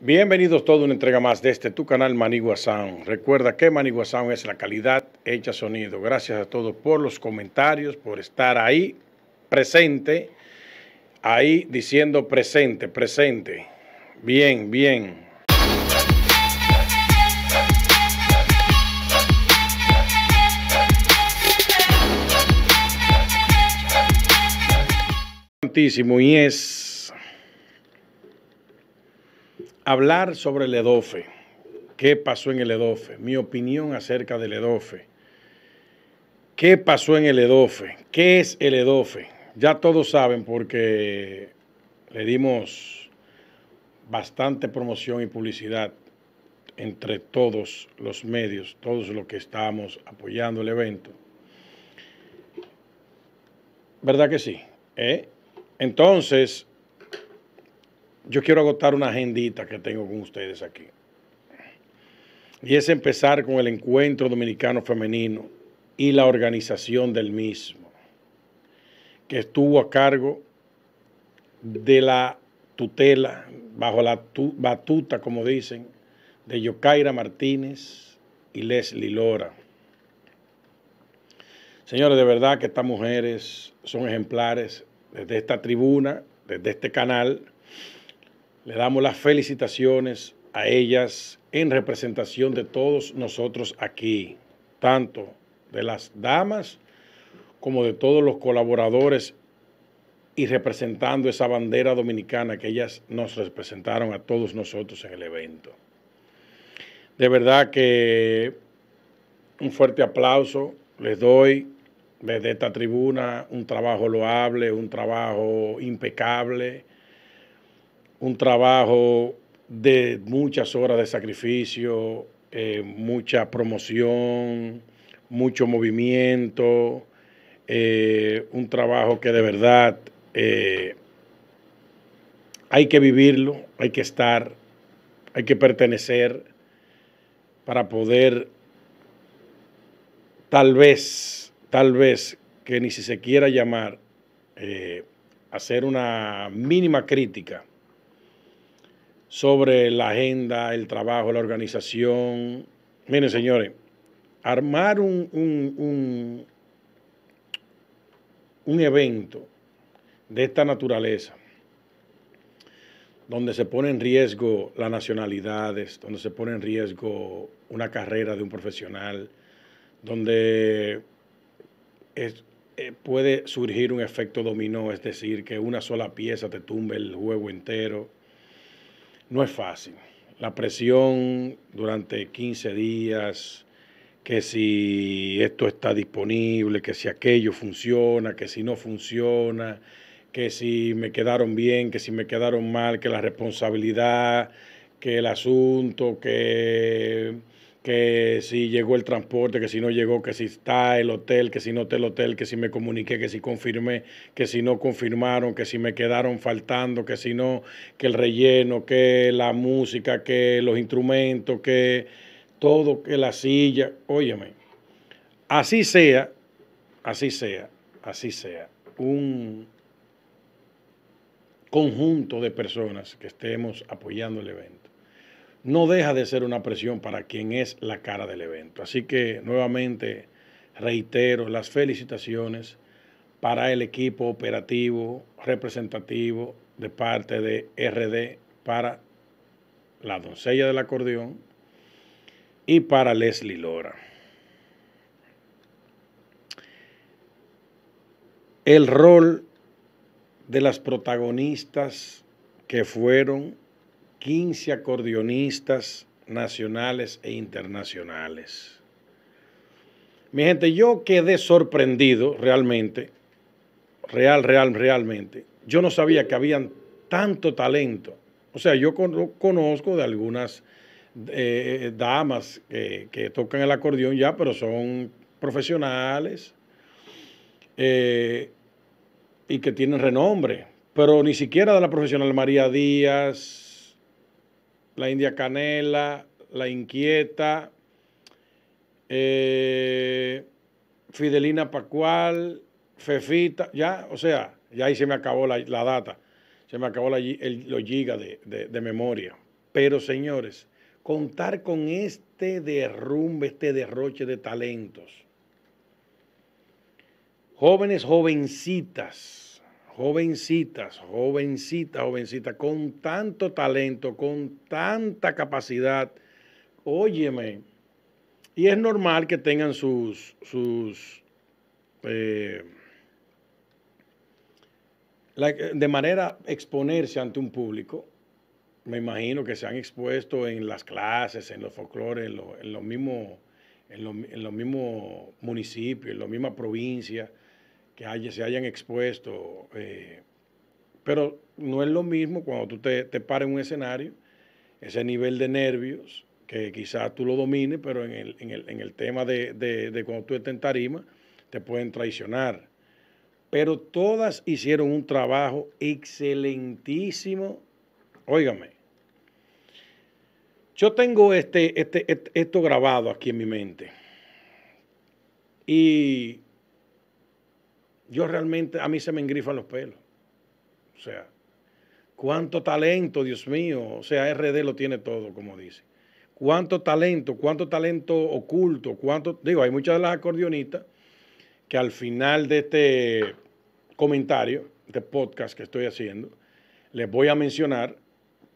Bienvenidos todos a una entrega más de este tu canal Manigua Sound. Recuerda que Manigua Sound es la calidad hecha sonido. Gracias a todos por los comentarios, por estar ahí presente, ahí diciendo presente, presente. Bien, bien. y es hablar sobre el EDOFE, qué pasó en el EDOFE, mi opinión acerca del EDOFE, qué pasó en el EDOFE, qué es el EDOFE. Ya todos saben porque le dimos bastante promoción y publicidad entre todos los medios, todos los que estamos apoyando el evento. ¿Verdad que sí? ¿Eh? Entonces, yo quiero agotar una agendita que tengo con ustedes aquí. Y es empezar con el encuentro dominicano femenino y la organización del mismo, que estuvo a cargo de la tutela, bajo la batuta, como dicen, de Yocaira Martínez y Leslie Lora. Señores, de verdad que estas mujeres son ejemplares desde esta tribuna, desde este canal le damos las felicitaciones a ellas en representación de todos nosotros aquí, tanto de las damas como de todos los colaboradores y representando esa bandera dominicana que ellas nos representaron a todos nosotros en el evento. De verdad que un fuerte aplauso les doy desde esta tribuna, un trabajo loable, un trabajo impecable, un trabajo de muchas horas de sacrificio, eh, mucha promoción, mucho movimiento, eh, un trabajo que de verdad eh, hay que vivirlo, hay que estar, hay que pertenecer para poder tal vez, tal vez que ni si se quiera llamar, hacer una mínima crítica sobre la agenda, el trabajo, la organización. Miren, señores, armar un, evento de esta naturaleza, donde se pone en riesgo las nacionalidades, donde se pone en riesgo una carrera de un profesional, donde eh, puede surgir un efecto dominó, es decir, que una sola pieza te tumbe el juego entero no es fácil. La presión durante 15 días, que si esto está disponible, que si aquello funciona, que si no funciona, que si me quedaron bien, que si me quedaron mal, que la responsabilidad, que el asunto, que que si llegó el transporte, que si no llegó, que si está el hotel, que si no está el hotel, que si me comuniqué, que si confirmé, que si no confirmaron, que si me quedaron faltando, que si no, que el relleno, que la música, que los instrumentos, que todo, que la silla, óyeme, así sea, así sea, así sea, un conjunto de personas que estemos apoyando el evento no deja de ser una presión para quien es la cara del evento. Así que nuevamente reitero las felicitaciones para el equipo operativo representativo de parte de RD para la doncella del acordeón y para Leslie Lora. El rol de las protagonistas que fueron 15 acordeonistas nacionales e internacionales. Mi gente, yo quedé sorprendido realmente, real, real, realmente. Yo no sabía que habían tanto talento. O sea, yo conozco de algunas eh, eh, damas que, tocan el acordeón ya, pero son profesionales eh, y que tienen renombre. Pero ni siquiera de la profesional María Díaz, la India Canela, la Inquieta, eh, Fidelina Pacual, Fefita, ya, o sea, ya ahí se me acabó la, data, se me acabó la, el, los gigas de memoria. Pero señores, contar con este derrumbe, este derroche de talentos, jóvenes jovencitas, jovencitas, jovencitas, jovencitas, con tanto talento, con tanta capacidad. Óyeme, y es normal que tengan sus, sus eh, de manera exponerse ante un público. Me imagino que se han expuesto en las clases, en los folclores, en, los mismos en los, en los mismos municipios, en la misma provincia que se hayan expuesto. Eh, pero no es lo mismo cuando tú te, te en un escenario, ese nivel de nervios, que quizás tú lo domines, pero en el, tema de, de, de, cuando tú estés en tarima, te pueden traicionar. Pero todas hicieron un trabajo excelentísimo. Óigame, yo tengo este, este, este esto grabado aquí en mi mente. Y yo realmente, a mí se me engrifan los pelos. O sea, cuánto talento, Dios mío. O sea, RD lo tiene todo, como dice. Cuánto talento, cuánto talento oculto, cuánto... Digo, hay muchas de las acordeonistas que al final de este comentario, de este podcast que estoy haciendo, les voy a mencionar,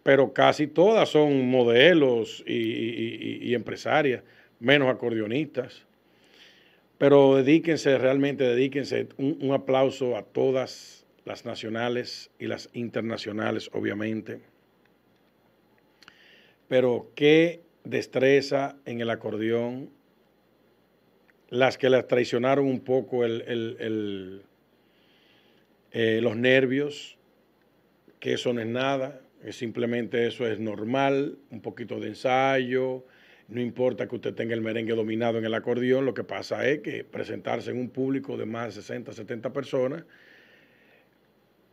pero casi todas son modelos y, empresarias, menos acordeonistas. Pero dedíquense, realmente dedíquense. Un, aplauso a todas las nacionales y las internacionales, obviamente. Pero qué destreza en el acordeón. Las que las traicionaron un poco el, eh, los nervios, que eso no es nada, simplemente eso es normal, un poquito de ensayo, no importa que usted tenga el merengue dominado en el acordeón, lo que pasa es que presentarse en un público de más de 60, 70 personas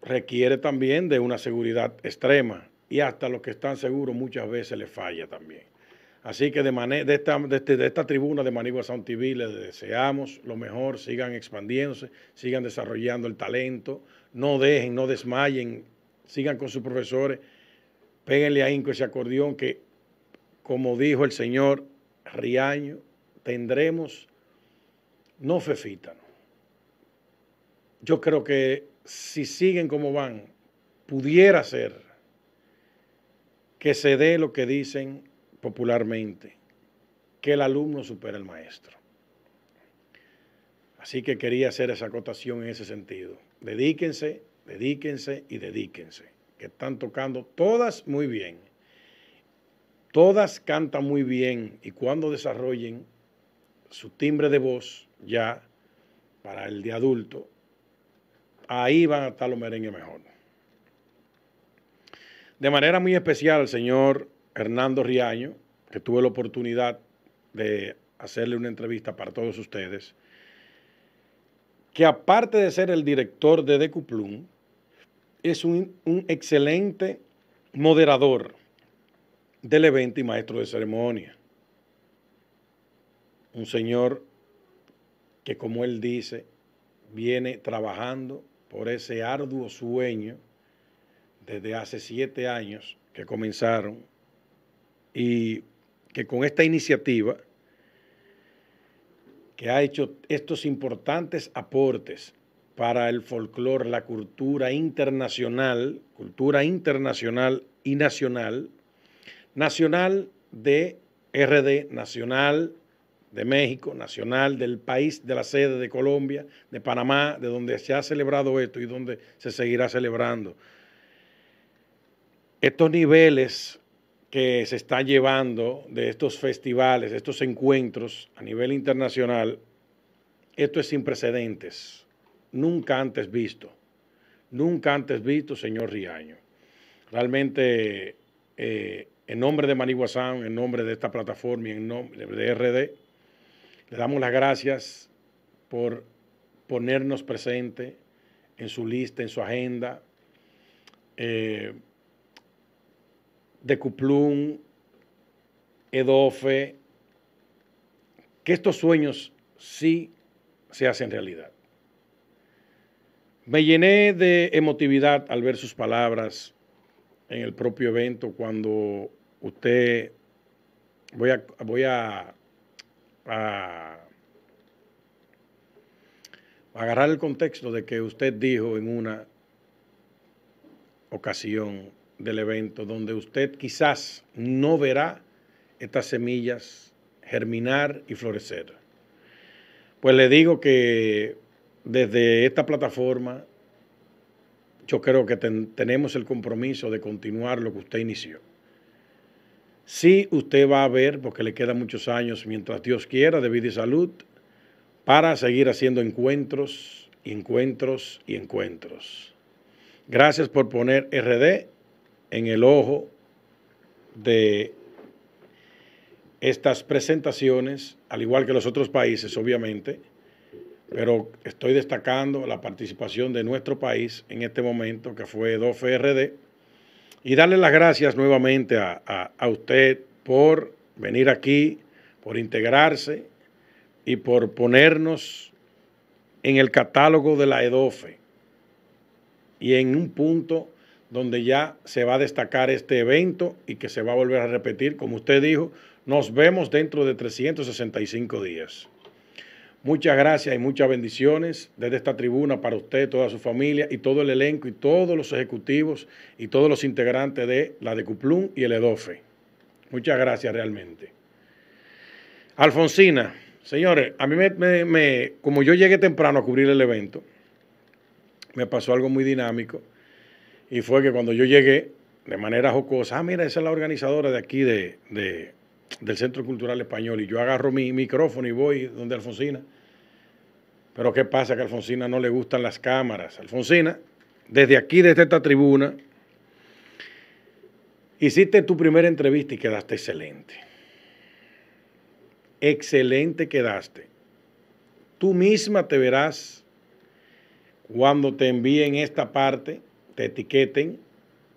requiere también de una seguridad extrema y hasta los que están seguros muchas veces les falla también. Así que de, de, esta, este, de, esta tribuna de Manigua Sound TV les deseamos lo mejor, sigan expandiéndose, sigan desarrollando el talento, no dejen, no desmayen, sigan con sus profesores, péguenle ahí con ese acordeón que como dijo el señor Riaño, tendremos no fefítano. Yo creo que si siguen como van, pudiera ser que se dé lo que dicen popularmente, que el alumno supera al maestro. Así que quería hacer esa acotación en ese sentido. Dedíquense, dedíquense y dedíquense, que están tocando todas muy bien. Todas cantan muy bien y cuando desarrollen su timbre de voz ya para el de adulto, ahí van a estar los merengues mejor. De manera muy especial, el señor Hernando Riaño, que tuve la oportunidad de hacerle una entrevista para todos ustedes, que aparte de ser el director de Decuplum, es un, un excelente moderador del evento y maestro de ceremonia. Un señor que, como él dice, viene trabajando por ese arduo sueño desde hace siete años que comenzaron y que con esta iniciativa que ha hecho estos importantes aportes para el folclore, la cultura internacional, cultura internacional y nacional, Nacional de RD, Nacional de México, Nacional del país, de la sede de Colombia, de Panamá, de donde se ha celebrado esto y donde se seguirá celebrando. Estos niveles que se están llevando de estos festivales, de estos encuentros a nivel internacional, esto es sin precedentes, nunca antes visto, nunca antes visto, señor Riaño. Realmente eh, en nombre de Manigua en nombre de esta plataforma y en nombre de RD, le damos las gracias por ponernos presente en su lista, en su agenda. Eh, de Cuplum, Edofe, que estos sueños sí se hacen realidad. Me llené de emotividad al ver sus palabras en el propio evento cuando usted, voy a, voy a, agarrar el contexto de que usted dijo en una ocasión del evento donde usted quizás no verá estas semillas germinar y florecer. Pues le digo que desde esta plataforma yo creo que tenemos el compromiso de continuar lo que usted inició. Sí, usted va a ver, porque le quedan muchos años, mientras Dios quiera, de vida y salud, para seguir haciendo encuentros, encuentros y encuentros. Gracias por poner RD en el ojo de estas presentaciones, al igual que los otros países, obviamente, pero estoy destacando la participación de nuestro país en este momento, que fue 2 rd y darle las gracias nuevamente a, usted por venir aquí, por integrarse y por ponernos en el catálogo de la EDOFE y en un punto donde ya se va a destacar este evento y que se va a volver a repetir. Como usted dijo, nos vemos dentro de 365 días. Muchas gracias y muchas bendiciones desde esta tribuna para usted, toda su familia y todo el elenco y todos los ejecutivos y todos los integrantes de la de Cuplún y el EDOFE. Muchas gracias realmente. Alfonsina, señores, a mí me, como yo llegué temprano a cubrir el evento, me pasó algo muy dinámico y fue que cuando yo llegué, de manera jocosa, ah, mira, esa es la organizadora de aquí de, del Centro Cultural Español y yo agarro mi micrófono y voy donde Alfonsina. Pero ¿qué pasa? Que a Alfonsina no le gustan las cámaras. Alfonsina, desde aquí, desde esta tribuna, hiciste tu primera entrevista y quedaste excelente. Excelente quedaste. Tú misma te verás cuando te envíen esta parte, te etiqueten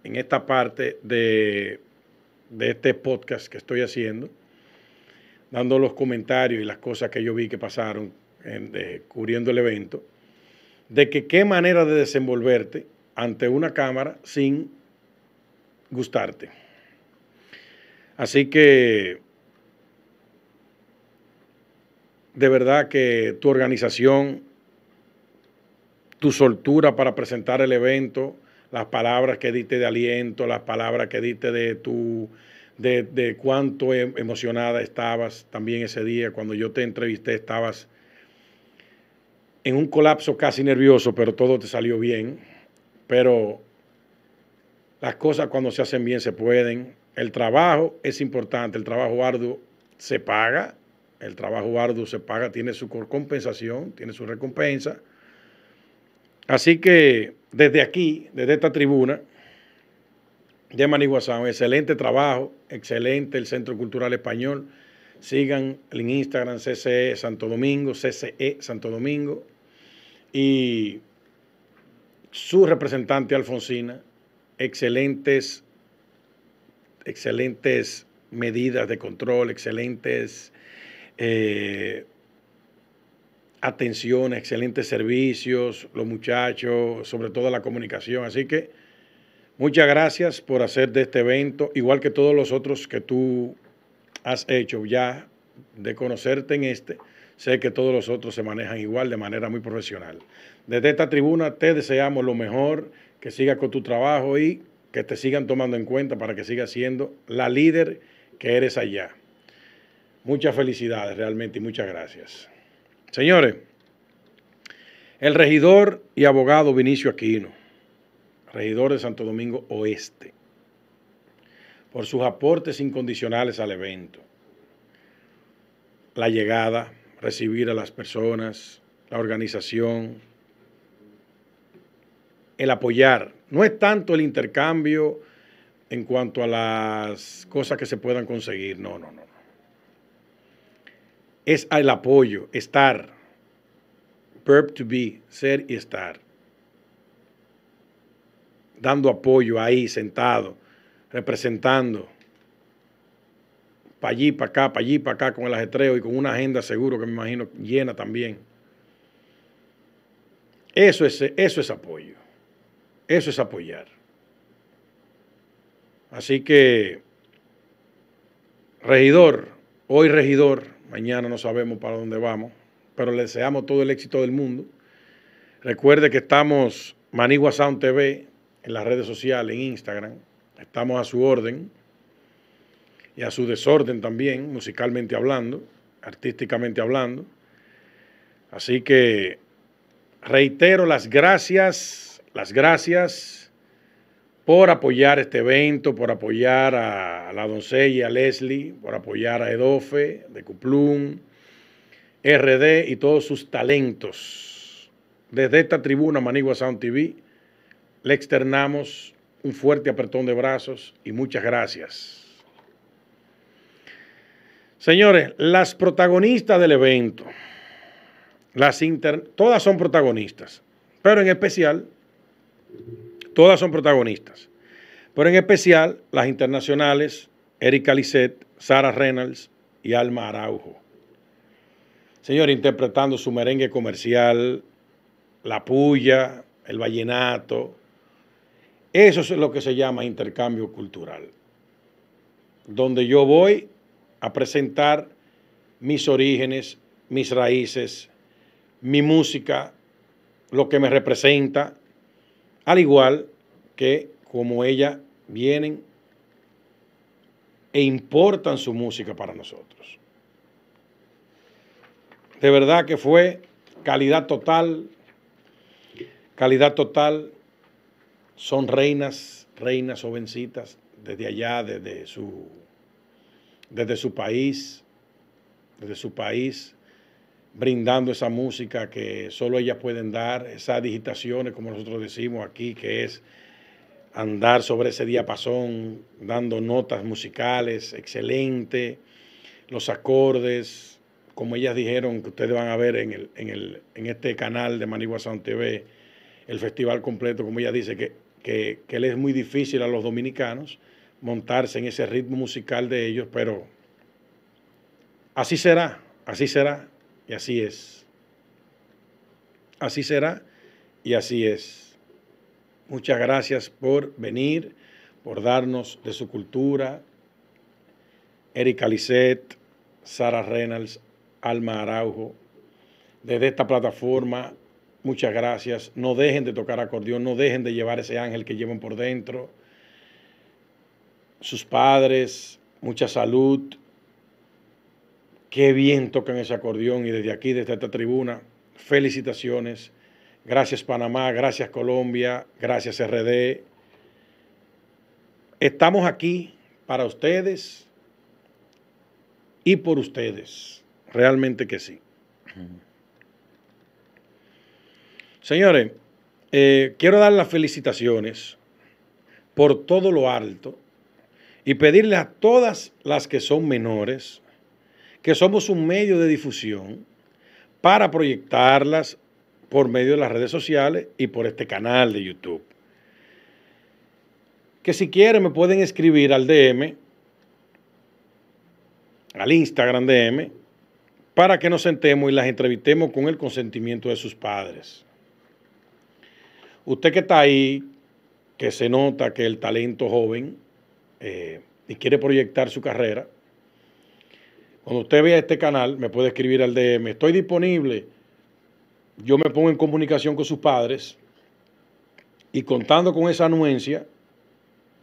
en esta parte de de este podcast que estoy haciendo, dando los comentarios y las cosas que yo vi que pasaron en, cubriendo el evento, de que qué manera de desenvolverte ante una cámara sin gustarte. Así que de verdad que tu organización, tu soltura para presentar el evento, las palabras que diste de aliento, las palabras que diste de tu de, de cuánto em, emocionada estabas también ese día cuando yo te entrevisté, estabas en un colapso casi nervioso, pero todo te salió bien. Pero las cosas cuando se hacen bien se pueden. El trabajo es importante, el trabajo arduo se paga, el trabajo arduo se paga, tiene su compensación, tiene su recompensa. Así que desde aquí, desde esta tribuna de Maniguazán, excelente trabajo, excelente el Centro Cultural Español. Sigan en Instagram CCE Santo Domingo, CCE Santo Domingo. Y su representante Alfonsina, excelentes, excelentes medidas de control, excelentes eh, atención, excelentes servicios, los muchachos, sobre todo la comunicación. Así que muchas gracias por hacer de este evento, igual que todos los otros que tú has hecho ya de conocerte en este. Sé que todos los otros se manejan igual de manera muy profesional. Desde esta tribuna te deseamos lo mejor, que sigas con tu trabajo y que te sigan tomando en cuenta para que sigas siendo la líder que eres allá. Muchas felicidades realmente y muchas gracias. Señores, el regidor y abogado Vinicio Aquino, regidor de Santo Domingo Oeste, por sus aportes incondicionales al evento, la llegada, recibir a las personas, la organización, el apoyar. No es tanto el intercambio en cuanto a las cosas que se puedan conseguir, no, no, no es el apoyo, estar. Verb to be, ser y estar. Dando apoyo ahí, sentado, representando. Para allí, para acá, para allí, para acá, con el ajetreo y con una agenda seguro que me imagino llena también. Eso es, eso es apoyo. Eso es apoyar. Así que, regidor, hoy regidor, Mañana no sabemos para dónde vamos, pero le deseamos todo el éxito del mundo. Recuerde que estamos Manigua Sound TV en las redes sociales, en Instagram. Estamos a su orden y a su desorden también, musicalmente hablando, artísticamente hablando. Así que reitero las gracias, las gracias por apoyar este evento, por apoyar a la doncella Leslie, por apoyar a Edofe, de Cuplum, RD y todos sus talentos. Desde esta tribuna, Manigua Sound TV, le externamos un fuerte apretón de brazos y muchas gracias. Señores, las protagonistas del evento, las inter... todas son protagonistas, pero en especial Todas son protagonistas. Pero en especial las internacionales, Erika Lisset, Sara Reynolds y Alma Araujo. Señor, interpretando su merengue comercial, la puya, el vallenato. Eso es lo que se llama intercambio cultural. Donde yo voy a presentar mis orígenes, mis raíces, mi música, lo que me representa, al igual que como ella vienen e importan su música para nosotros. De verdad que fue calidad total, calidad total. Son reinas, reinas jovencitas desde allá, desde su, desde su país, desde su país, brindando esa música que solo ellas pueden dar, esas digitaciones, como nosotros decimos aquí, que es andar sobre ese diapasón, dando notas musicales, excelente, los acordes, como ellas dijeron que ustedes van a ver en, este canal de Manigua Sound TV, el festival completo, como ella dice, que, que le es muy difícil a los dominicanos montarse en ese ritmo musical de ellos, pero así será, así será. Y así es. Así será y así es. Muchas gracias por venir, por darnos de su cultura. Erika Lisset, Sara Reynolds, Alma Araujo. Desde esta plataforma, muchas gracias. No dejen de tocar acordeón, no dejen de llevar ese ángel que llevan por dentro. Sus padres, mucha salud, Qué bien tocan ese acordeón y desde aquí, desde esta tribuna, felicitaciones. Gracias Panamá, gracias Colombia, gracias RD. Estamos aquí para ustedes y por ustedes. Realmente que sí. Señores, eh, quiero dar las felicitaciones por todo lo alto y pedirle a todas las que son menores que somos un medio de difusión para proyectarlas por medio de las redes sociales y por este canal de YouTube. Que si quieren me pueden escribir al DM, al Instagram DM, para que nos sentemos y las entrevistemos con el consentimiento de sus padres. Usted que está ahí, que se nota que el talento joven eh, y quiere proyectar su carrera, cuando usted vea este canal, me puede escribir al DM. Estoy disponible. Yo me pongo en comunicación con sus padres y contando con esa anuencia,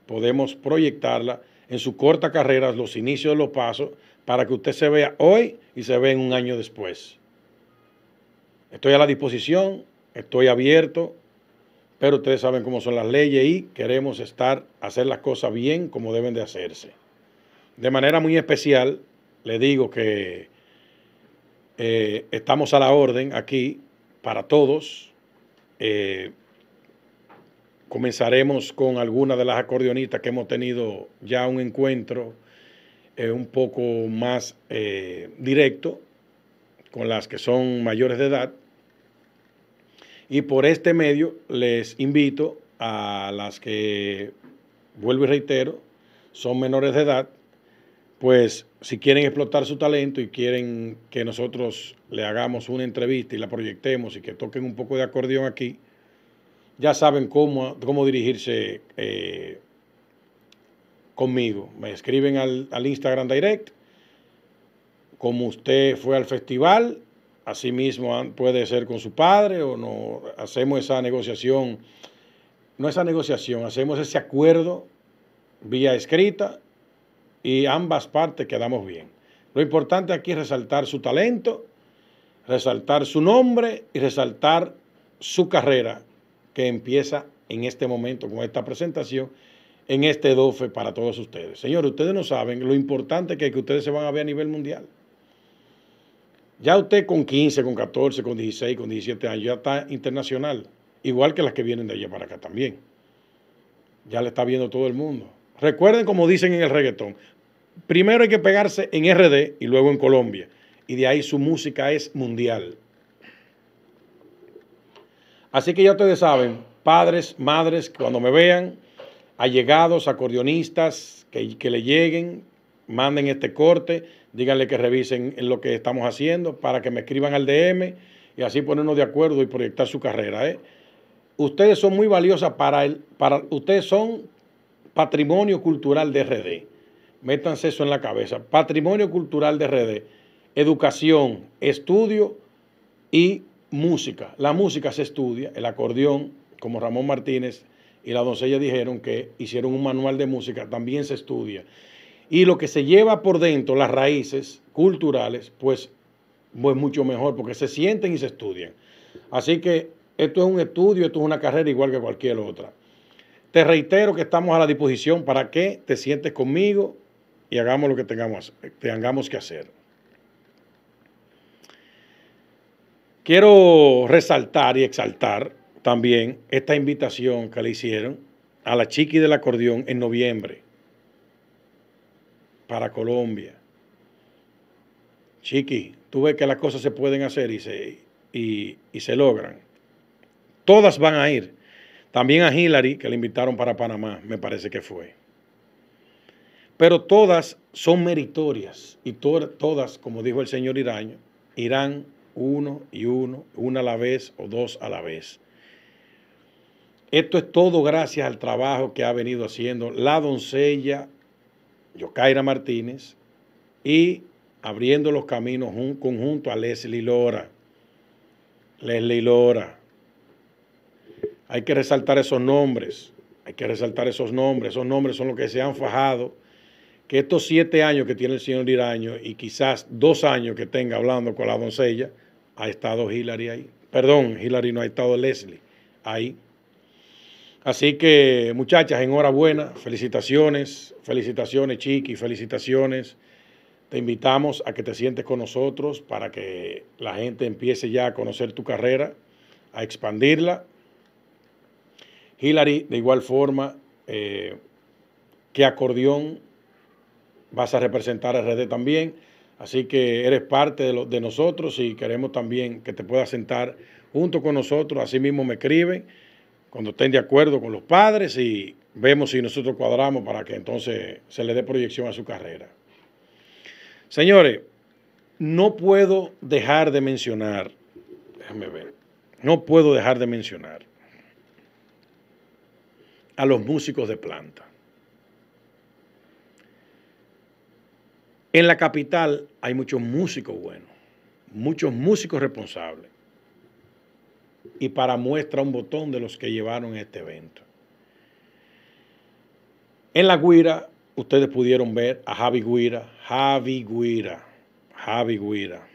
podemos proyectarla en su corta carrera, los inicios de los pasos, para que usted se vea hoy y se vea en un año después. Estoy a la disposición, estoy abierto, pero ustedes saben cómo son las leyes y queremos estar, hacer las cosas bien como deben de hacerse. De manera muy especial, le digo que eh, estamos a la orden aquí para todos. Eh, comenzaremos con algunas de las acordeonistas que hemos tenido ya un encuentro eh, un poco más directo con las que son mayores de edad. Y por este medio les invito a las que, vuelvo y reitero, son menores de edad, pues si quieren explotar su talento y quieren que nosotros le hagamos una entrevista y la proyectemos y que toquen un poco de acordeón aquí, ya saben cómo, cómo dirigirse eh, conmigo. Me escriben al, al Instagram Direct, como usted fue al festival, así mismo puede ser con su padre o no, hacemos esa negociación, no esa negociación, hacemos ese acuerdo vía escrita y ambas partes quedamos bien. Lo importante aquí es resaltar su talento, resaltar su nombre y resaltar su carrera que empieza en este momento con esta presentación en este DOFE para todos ustedes. Señores, ustedes no saben lo importante que es que ustedes se van a ver a nivel mundial. Ya usted con 15, con 14, con 16, con 17 años ya está internacional, igual que las que vienen de allá para acá también. Ya le está viendo todo el mundo. Recuerden como dicen en el reggaetón, primero hay que pegarse en RD y luego en Colombia. Y de ahí su música es mundial. Así que ya ustedes saben, padres, madres, cuando me vean, allegados, acordeonistas, que, que le lleguen, manden este corte, díganle que revisen lo que estamos haciendo para que me escriban al DM y así ponernos de acuerdo y proyectar su carrera. ¿eh? Ustedes son muy valiosas para el, para, ustedes son Patrimonio Cultural de RD. Métanse eso en la cabeza. Patrimonio Cultural de RD. Educación, estudio y música. La música se estudia, el acordeón, como Ramón Martínez y la doncella dijeron que hicieron un manual de música, también se estudia. Y lo que se lleva por dentro, las raíces culturales, pues, es pues mucho mejor, porque se sienten y se estudian. Así que esto es un estudio, esto es una carrera igual que cualquier otra. Te reitero que estamos a la disposición para que te sientes conmigo y hagamos lo que tengamos, que hacer. Quiero resaltar y exaltar también esta invitación que le hicieron a la chiqui del acordeón en noviembre para Colombia. Chiqui, tú ves que las cosas se pueden hacer y se logran. Todas van a ir. También a Hillary, que le invitaron para Panamá, me parece que fue. Pero todas son meritorias y todas, como dijo el señor Iraño, irán uno y uno, una a la vez o dos a la vez. Esto es todo gracias al trabajo que ha venido haciendo la doncella Yocaira Martínez y abriendo los caminos un conjunto a Leslie Lora. Leslie Lora hay que resaltar esos nombres, hay que resaltar esos nombres, esos nombres son los que se han fajado, que estos siete años que tiene el señor Diraño y quizás dos años que tenga hablando con la doncella, ha estado Hillary ahí. Perdón, Hillary no ha estado Leslie ahí. Así que muchachas, enhorabuena, felicitaciones, felicitaciones Chiqui, felicitaciones. Te invitamos a que te sientes con nosotros para que la gente empiece ya a conocer tu carrera, a expandirla Hillary, de igual forma, eh, ¿qué acordeón vas a representar a RD también. Así que eres parte de, de, nosotros y queremos también que te puedas sentar junto con nosotros. Así mismo me escriben cuando estén de acuerdo con los padres y vemos si nosotros cuadramos para que entonces se le dé proyección a su carrera. Señores, no puedo dejar de mencionar, déjame ver, no puedo dejar de mencionar a los músicos de planta. En la capital hay muchos músicos buenos, muchos músicos responsables. Y para muestra un botón de los que llevaron este evento. En la Guira, ustedes pudieron ver a Javi Guira, Javi Guira, Javi Guira.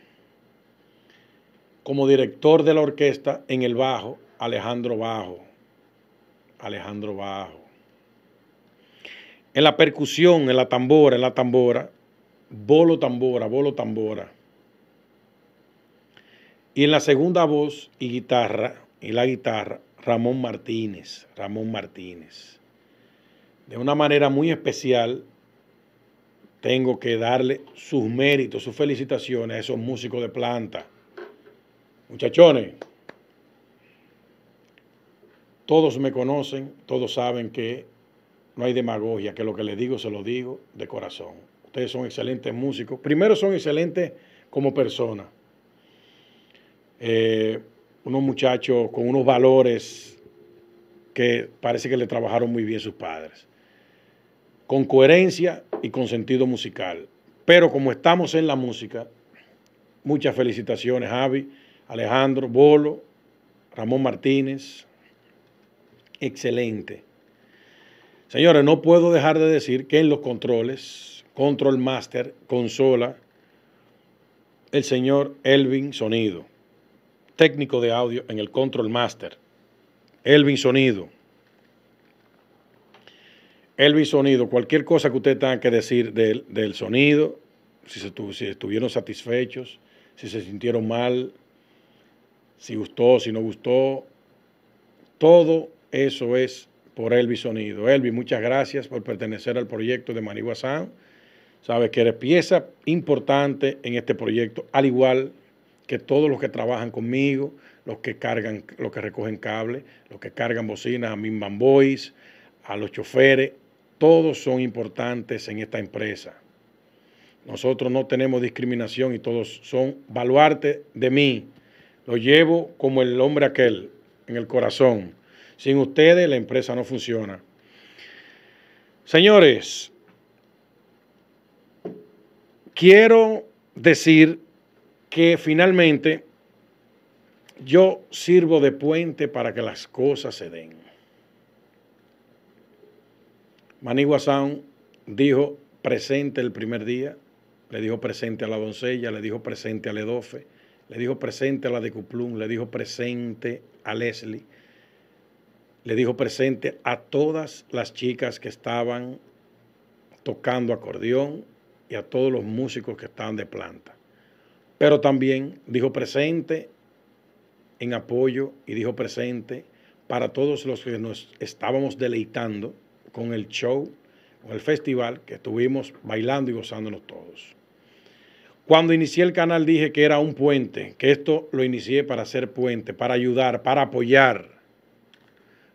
Como director de la orquesta, en el bajo, Alejandro Bajo. Alejandro Bajo. En la percusión, en la tambora, en la tambora, bolo tambora, bolo tambora. Y en la segunda voz y guitarra, y la guitarra, Ramón Martínez, Ramón Martínez. De una manera muy especial, tengo que darle sus méritos, sus felicitaciones a esos músicos de planta. Muchachones. Todos me conocen, todos saben que no hay demagogia, que lo que les digo se lo digo de corazón. Ustedes son excelentes músicos. Primero son excelentes como personas. Eh, unos muchachos con unos valores que parece que le trabajaron muy bien sus padres. Con coherencia y con sentido musical. Pero como estamos en la música, muchas felicitaciones, Javi, Alejandro, Bolo, Ramón Martínez, excelente. Señores, no puedo dejar de decir que en los controles, control master, consola, el señor Elvin Sonido, técnico de audio en el control master, Elvin Sonido. Elvin Sonido, cualquier cosa que usted tenga que decir del, sonido, si, se, si estuvieron satisfechos, si se sintieron mal, si gustó, si no gustó, todo eso es por Elvi Sonido. Elvis, muchas gracias por pertenecer al proyecto de Manigua Sound. Sabes que eres pieza importante en este proyecto, al igual que todos los que trabajan conmigo, los que cargan, los que recogen cable, los que cargan bocinas, a mis manboys, a los choferes, todos son importantes en esta empresa. Nosotros no tenemos discriminación y todos son baluarte de mí. Lo llevo como el hombre aquel en el corazón. Sin ustedes la empresa no funciona. Señores, quiero decir que finalmente yo sirvo de puente para que las cosas se den. Manigua dijo presente el primer día, le dijo presente a la doncella, le dijo presente a Ledofe, le dijo presente a la de Cuplum, le dijo presente a Leslie, le dijo presente a todas las chicas que estaban tocando acordeón y a todos los músicos que estaban de planta. Pero también dijo presente en apoyo y dijo presente para todos los que nos estábamos deleitando con el show, con el festival, que estuvimos bailando y gozándonos todos. Cuando inicié el canal dije que era un puente, que esto lo inicié para ser puente, para ayudar, para apoyar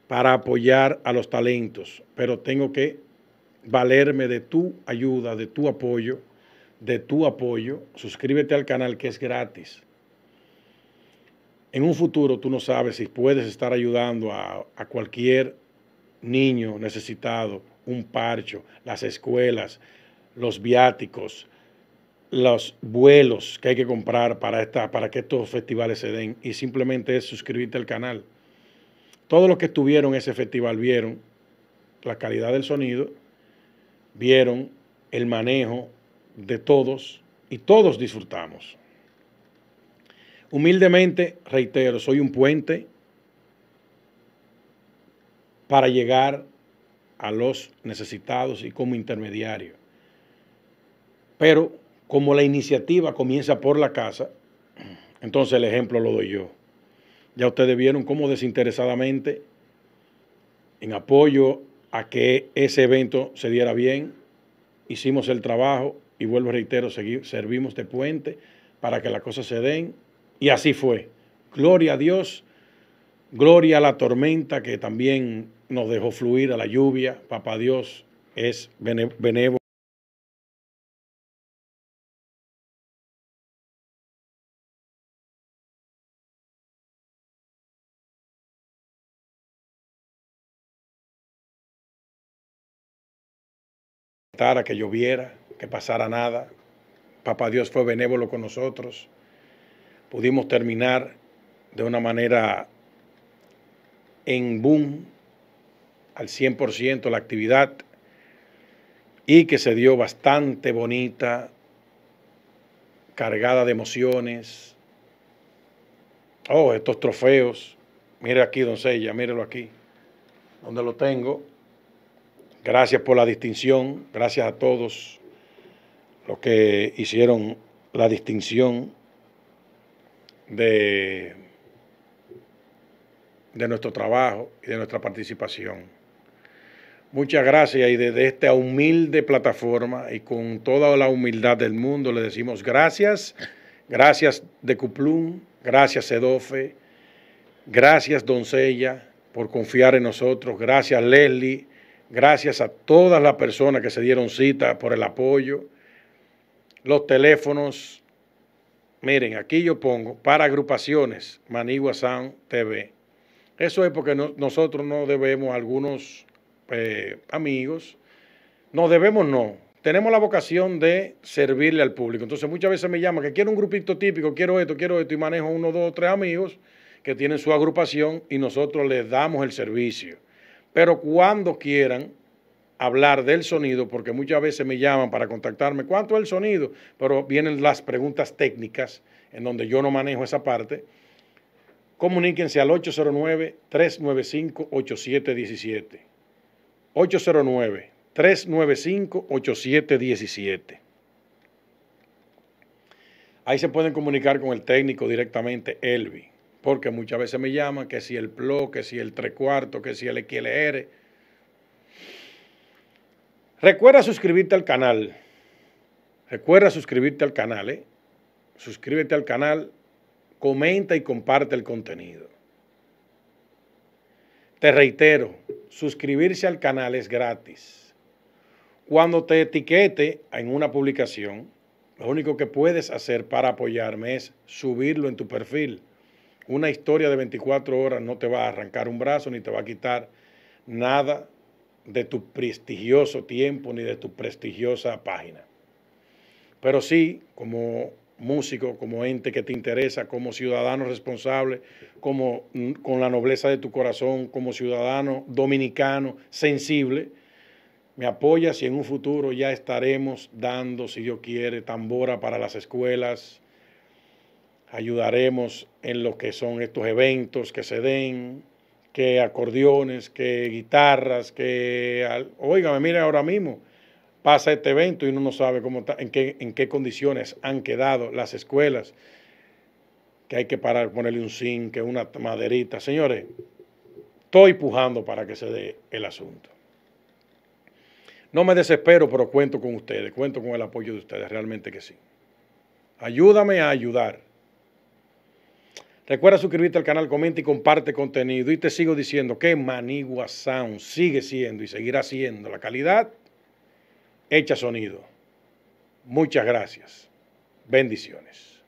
para apoyar a los talentos, pero tengo que valerme de tu ayuda, de tu apoyo, de tu apoyo. Suscríbete al canal que es gratis. En un futuro tú no sabes si puedes estar ayudando a, cualquier niño necesitado, un parcho, las escuelas, los viáticos, los vuelos que hay que comprar para, esta, para que estos festivales se den y simplemente es suscribirte al canal. Todos los que estuvieron en ese festival vieron la calidad del sonido, vieron el manejo de todos y todos disfrutamos. Humildemente, reitero, soy un puente para llegar a los necesitados y como intermediario. Pero como la iniciativa comienza por la casa, entonces el ejemplo lo doy yo. Ya ustedes vieron cómo desinteresadamente, en apoyo a que ese evento se diera bien, hicimos el trabajo y vuelvo a reitero, servimos de puente para que las cosas se den. Y así fue. Gloria a Dios, gloria a la tormenta que también nos dejó fluir, a la lluvia. Papá Dios es benévolo. que lloviera, que pasara nada. Papá Dios fue benévolo con nosotros. Pudimos terminar de una manera en boom, al 100% la actividad y que se dio bastante bonita, cargada de emociones. Oh, estos trofeos. Mire aquí, doncella, mírelo aquí. Donde lo tengo. Gracias por la distinción, gracias a todos los que hicieron la distinción de, de nuestro trabajo y de nuestra participación. Muchas gracias y desde esta humilde plataforma y con toda la humildad del mundo le decimos gracias, gracias de Cuplum, gracias Sedofe, gracias Doncella por confiar en nosotros, gracias Leslie Gracias a todas las personas que se dieron cita por el apoyo. Los teléfonos, miren, aquí yo pongo para agrupaciones, Manigua Sound TV. Eso es porque nosotros no debemos a algunos eh, amigos, no debemos no, tenemos la vocación de servirle al público. Entonces muchas veces me llaman que quiero un grupito típico, quiero esto, quiero esto, y manejo uno, dos, tres amigos que tienen su agrupación y nosotros les damos el servicio. Pero cuando quieran hablar del sonido, porque muchas veces me llaman para contactarme, ¿cuánto es el sonido? Pero vienen las preguntas técnicas, en donde yo no manejo esa parte. Comuníquense al 809-395-8717. 809-395-8717. Ahí se pueden comunicar con el técnico directamente, Elvi. Porque muchas veces me llaman que si el PLO, que si el tres cuartos, que si el XLR. Recuerda suscribirte al canal. Recuerda suscribirte al canal, ¿eh? Suscríbete al canal, comenta y comparte el contenido. Te reitero, suscribirse al canal es gratis. Cuando te etiquete en una publicación, lo único que puedes hacer para apoyarme es subirlo en tu perfil. Una historia de 24 horas no te va a arrancar un brazo ni te va a quitar nada de tu prestigioso tiempo ni de tu prestigiosa página. Pero sí, como músico, como ente que te interesa, como ciudadano responsable, como mm, con la nobleza de tu corazón, como ciudadano dominicano sensible, me apoyas y en un futuro ya estaremos dando, si Dios quiere, tambora para las escuelas, ayudaremos en lo que son estos eventos que se den, que acordeones, que guitarras, que... Óigame, mire ahora mismo, pasa este evento y uno no sabe cómo en, qué, en qué condiciones han quedado las escuelas, que hay que parar, ponerle un zinc, que una maderita. Señores, estoy pujando para que se dé el asunto. No me desespero, pero cuento con ustedes, cuento con el apoyo de ustedes, realmente que sí. Ayúdame a ayudar. Recuerda suscribirte al canal, comenta y comparte contenido. Y te sigo diciendo que Manigua Sound sigue siendo y seguirá siendo la calidad hecha sonido. Muchas gracias. Bendiciones.